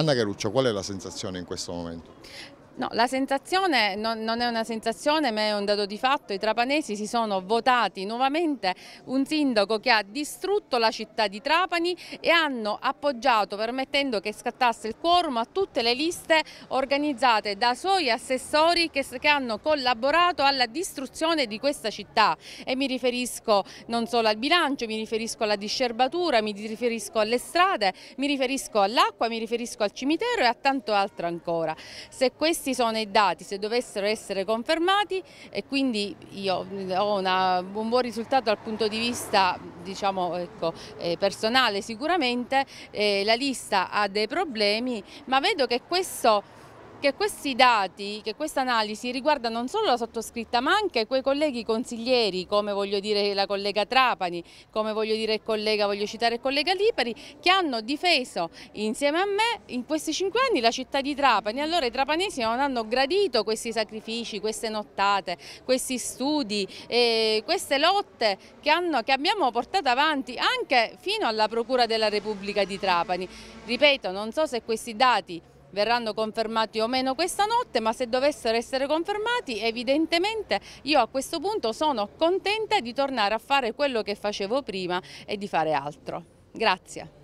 Anna Caruccio, qual è la sensazione in questo momento? No, la sensazione non, non, è una sensazione ma è un dato di fatto, i trapanesi si sono votati nuovamente un sindaco che ha distrutto la città di Trapani e hanno appoggiato permettendo che scattasse il quorum a tutte le liste organizzate da suoi assessori che, che hanno collaborato alla distruzione di questa città e mi riferisco non solo al bilancio, mi riferisco alla discerbatura, mi riferisco alle strade, mi riferisco all'acqua, mi riferisco al cimitero e a tanto altro ancora. Se questi questi sono i dati, se dovessero essere confermati e quindi io ho una, un buon risultato dal punto di vista diciamo, ecco, eh, personale sicuramente, eh, la lista ha dei problemi, ma vedo che questo che questi dati, che questa analisi riguarda non solo la sottoscritta ma anche quei colleghi consiglieri come voglio dire la collega Trapani, come voglio dire il collega, voglio citare il collega Lipari che hanno difeso insieme a me in questi cinque anni la città di Trapani. Allora i trapanesi non hanno gradito questi sacrifici, queste nottate, questi studi, eh, queste lotte che, hanno, che abbiamo portato avanti anche fino alla Procura della Repubblica di Trapani. Ripeto, non so se questi dati verranno confermati o meno questa notte, ma se dovessero essere confermati evidentemente io a questo punto sono contenta di tornare a fare quello che facevo prima e di fare altro. Grazie.